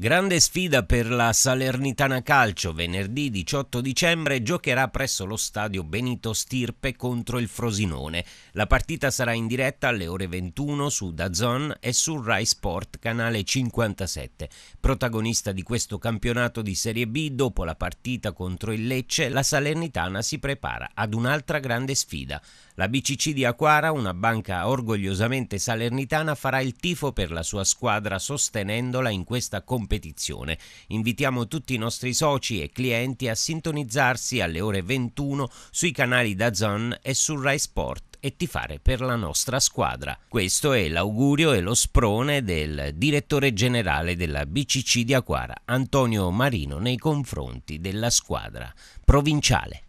Grande sfida per la Salernitana Calcio. Venerdì 18 dicembre giocherà presso lo stadio Benito Stirpe contro il Frosinone. La partita sarà in diretta alle ore 21 su Dazon e su Rai Sport canale 57. Protagonista di questo campionato di Serie B, dopo la partita contro il Lecce, la Salernitana si prepara ad un'altra grande sfida. La BCC di Aquara, una banca orgogliosamente salernitana, farà il tifo per la sua squadra sostenendola in questa competizione competizione. Invitiamo tutti i nostri soci e clienti a sintonizzarsi alle ore 21 sui canali da Zon e su Rai Sport e tifare per la nostra squadra. Questo è l'augurio e lo sprone del direttore generale della BCC di Aquara, Antonio Marino, nei confronti della squadra provinciale.